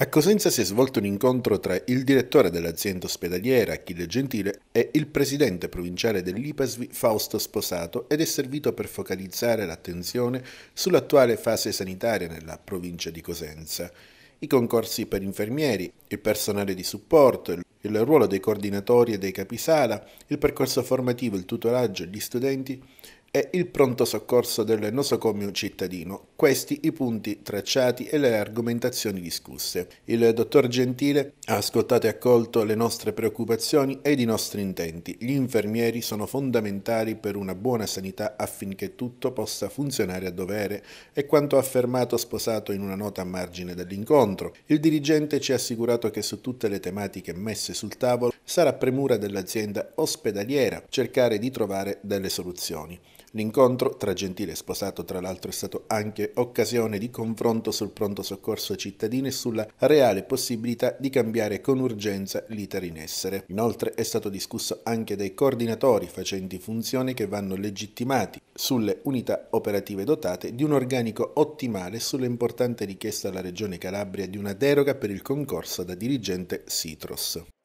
A Cosenza ecco, si è svolto un incontro tra il direttore dell'azienda ospedaliera Achille Gentile e il presidente provinciale dell'IPASVI Fausto Sposato ed è servito per focalizzare l'attenzione sull'attuale fase sanitaria nella provincia di Cosenza. I concorsi per infermieri, il personale di supporto, il ruolo dei coordinatori e dei capisala, il percorso formativo, il tutoraggio, gli studenti e il pronto soccorso del nosocomio cittadino. Questi i punti tracciati e le argomentazioni discusse. Il dottor Gentile ha ascoltato e accolto le nostre preoccupazioni ed i nostri intenti. Gli infermieri sono fondamentali per una buona sanità affinché tutto possa funzionare a dovere e quanto affermato sposato in una nota a margine dell'incontro. Il dirigente ci ha assicurato che su tutte le tematiche messe sul tavolo sarà premura dell'azienda ospedaliera cercare di trovare delle soluzioni. L'incontro tra Gentile e Sposato, tra l'altro, è stato anche occasione di confronto sul pronto soccorso cittadino e sulla reale possibilità di cambiare con urgenza l'iter in essere. Inoltre è stato discusso anche dai coordinatori facenti funzioni che vanno legittimati sulle unità operative dotate di un organico ottimale sulle importante richiesta alla Regione Calabria di una deroga per il concorso da dirigente Citros.